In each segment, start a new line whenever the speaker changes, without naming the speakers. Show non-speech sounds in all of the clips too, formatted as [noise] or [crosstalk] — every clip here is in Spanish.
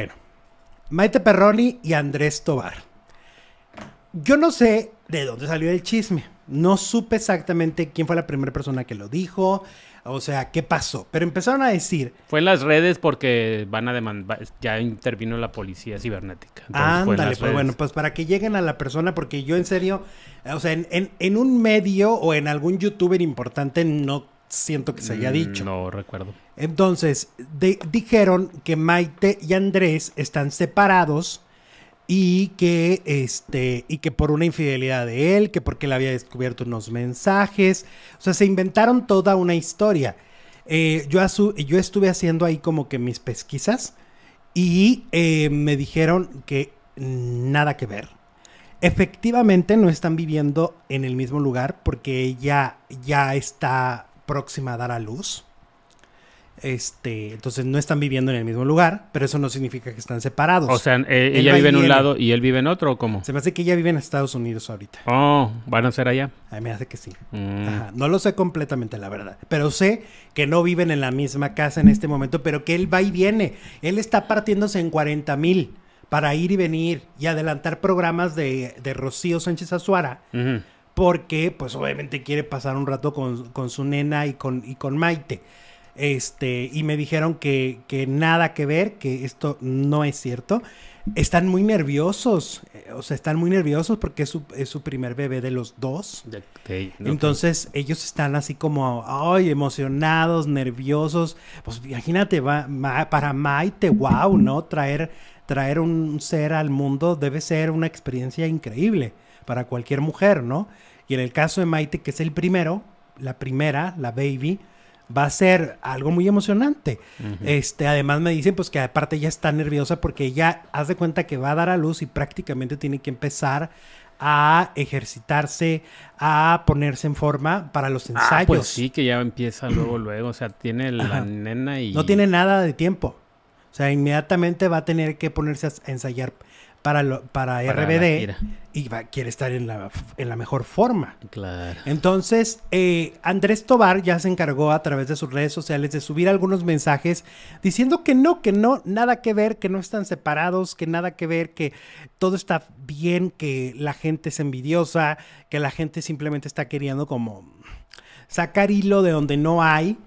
Bueno, Maite Perroni y Andrés Tobar. Yo no sé de dónde salió el chisme. No supe exactamente quién fue la primera persona que lo dijo. O sea, ¿qué pasó? Pero empezaron a decir.
Fue en las redes porque van a demandar. Ya intervino la policía cibernética. Ah, ándale, pues bueno,
pues para que lleguen a la persona, porque yo en serio, o sea, en un medio o en algún youtuber importante no siento que se haya dicho. No recuerdo. Entonces, dijeron que Maite y Andrés están separados y que este y que por una infidelidad de él, que porque le había descubierto unos mensajes, o sea, se inventaron toda una historia. Eh, yo, yo estuve haciendo ahí como que mis pesquisas y eh, me dijeron que nada que ver. Efectivamente no están viviendo en el mismo lugar porque ella ya está próxima a dar a luz. Este, entonces no están viviendo en el mismo lugar, pero eso no significa que están separados. O sea, eh, ella vive en un lado
y él vive en otro, ¿o cómo? Se me hace que ella vive en Estados Unidos ahorita. Oh, ¿van a ser allá?
A mí me hace que sí.
Mm.
No lo sé completamente, la verdad. Pero sé que no viven en la misma casa en este momento, pero que él va y viene. Él está partiéndose en 40 mil para ir y venir y adelantar programas de, de Rocío Sánchez Azuara porque pues obviamente quiere pasar un rato con, su nena y con, y con Maite. Este, y me dijeron que, nada que ver, que esto no es cierto. Están muy nerviosos, eh, o sea, están muy nerviosos porque es su, primer bebé de los dos. Entonces ellos están así como, ay, emocionados, nerviosos. Pues imagínate, va, para Maite, wow, ¿no? Traer traer un ser al mundo debe ser una experiencia increíble para cualquier mujer, ¿no? Y en el caso de Maite, que es el primero, la primera, la baby, va a ser algo muy emocionante. Este, además me dicen pues que aparte ya está nerviosa porque ella hace cuenta que va a dar a luz y prácticamente tiene que empezar a ejercitarse, a ponerse en forma para los ah, pues ensayos. pues
sí, que ya empieza luego, luego, o sea, tiene la nena y... No tiene
nada de tiempo. O sea, inmediatamente va a tener que ponerse a ensayar para, para, RBD
y va, quiere estar en la,
en la mejor forma. Claro. Entonces, eh, Andrés Tobar ya se encargó a través de sus redes sociales de subir algunos mensajes diciendo que no, que no, nada que ver, que no están separados, que nada que ver, que todo está bien, que la gente es envidiosa, que la gente simplemente está queriendo como sacar hilo de donde no hay.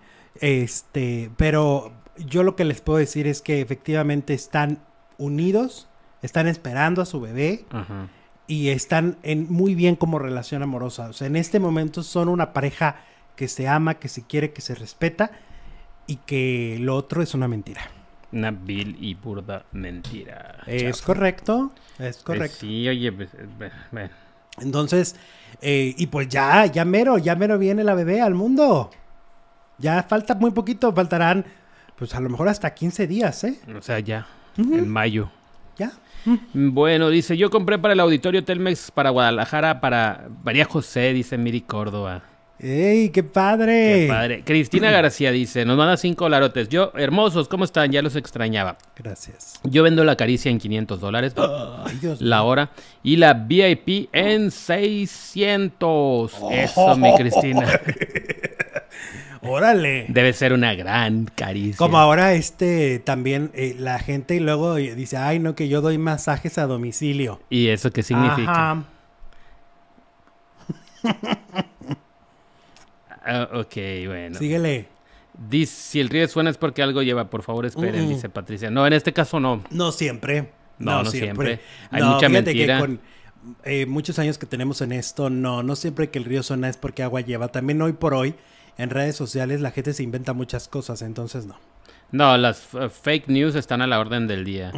Este, pero yo lo que les puedo decir es que efectivamente están unidos, están esperando a su bebé y están en muy bien como relación amorosa. O sea, en este momento son una pareja que se ama, que se quiere, que se respeta y que lo otro es una mentira.
Una vil y burda mentira.
Es correcto,
es pues correcto. sí, oye, pues, eh,
Entonces, eh, y pues ya, ya mero, ya mero viene la bebé al mundo. Ya falta muy poquito, faltarán pues a lo mejor hasta 15 días, ¿eh?
O sea, ya, en mayo. Ya. Mm, bueno, dice, yo compré para el auditorio Telmex para Guadalajara, para María José, dice Miri Córdoba.
¡Ey, qué padre! ¡Qué
padre! Cristina García dice, nos manda cinco larotes. Yo, hermosos, ¿cómo están? Ya los extrañaba. Gracias. Yo vendo la caricia en 500 dólares [gasps] la hora y la VIP en 600. Eso, mi Cristina. [laughs] Órale. Debe ser una gran caricia. Como ahora
este también eh, la gente luego dice, ay no, que yo doy masajes a domicilio.
¿Y eso qué significa? Ajá. [laughs] Ah, ok, bueno. Síguele. Dice, si el río suena es porque algo lleva, por favor esperen, dice Patricia. No, en este caso no. No siempre. No, no, siempre. Hay mucha mentira. con
eh, muchos años que tenemos en esto, no, no siempre que el río suena es porque agua lleva. También hoy por hoy en redes sociales la gente se inventa muchas cosas, entonces no.
No, las eh, fake news están a la orden del día.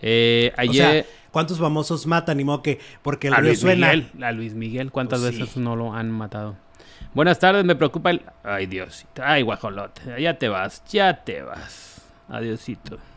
Eh, ayer... O sea,
¿cuántos famosos matan? Y moque, porque el Luis suena. Miguel,
Luis Miguel, ¿cuántas pues veces no lo han matado? Buenas tardes, me preocupa el... Ay, Diosito. Ay, guajolote. Ya te vas, ya te vas. Adiosito.